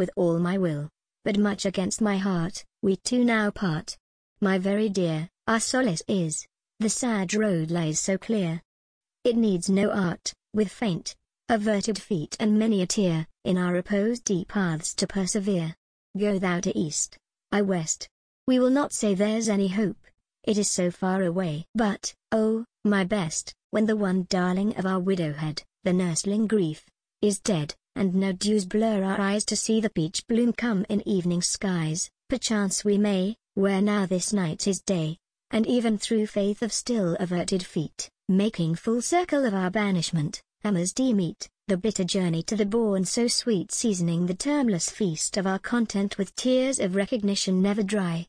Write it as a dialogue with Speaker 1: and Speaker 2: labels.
Speaker 1: with all my will, but much against my heart, we two now part. My very dear, our solace is, the sad road lies so clear. It needs no art, with faint, averted feet and many a tear, in our opposed deep paths to persevere. Go thou to east, I west. We will not say there's any hope, it is so far away. But, oh, my best, when the one darling of our widowhood, the nursling grief, is dead, and no dews blur our eyes to see the peach bloom come in evening skies, perchance we may, where now this night is day, and even through faith of still averted feet, making full circle of our banishment, amors de meet, the bitter journey to the bourne so sweet seasoning the termless feast of our content with tears of recognition never dry,